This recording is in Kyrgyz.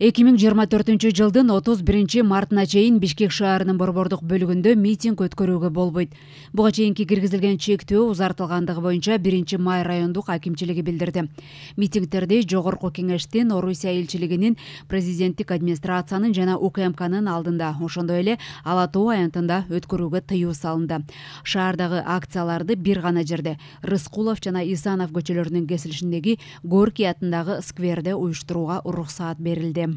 эки миң жыйырма төртүнчү жылдын отуз биринчи мартына чейин бишкек шаарынын борбордук бөлүгүндө митинг өткөрүүгө болбойт буга чейинки киргизилген чектөө узартылгандыгы боюнча биринчи май райондук акимчилиги билдирди митингдерди жогорку кеңештин орусия элчилигинин президенттик администрациянын жана укмкнын алдында ошондой эле ала тоо аянтында өткөрүүгө тыюу салынды шаардагы акцияларды бир гана жерде рыскулов жана исанов көчөлөрүнүн кесилишиндеги горький атындагы скверде уюштурууга уруксаат берилди